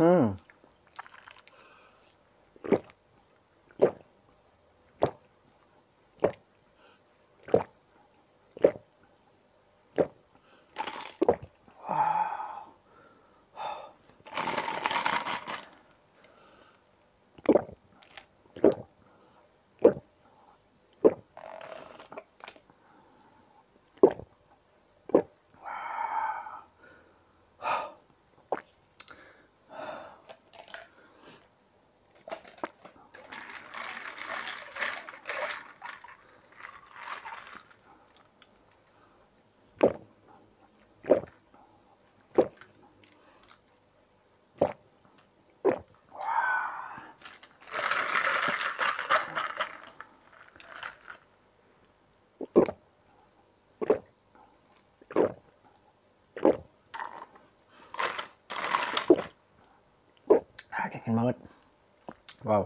음. pengen banget wow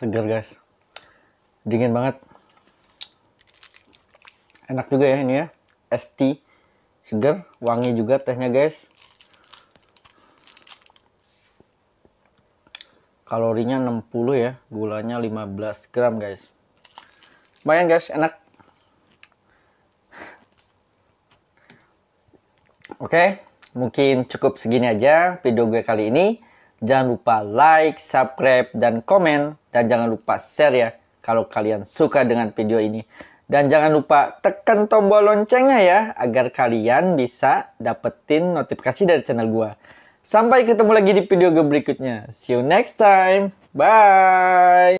seger guys dingin banget enak juga ya ini ya st seger wangi juga tehnya guys kalorinya 60 ya gulanya 15 gram guys lumayan guys enak oke okay, mungkin cukup segini aja video gue kali ini Jangan lupa like, subscribe, dan komen. Dan jangan lupa share ya kalau kalian suka dengan video ini. Dan jangan lupa tekan tombol loncengnya ya agar kalian bisa dapetin notifikasi dari channel gua. Sampai ketemu lagi di video gue berikutnya. See you next time. Bye.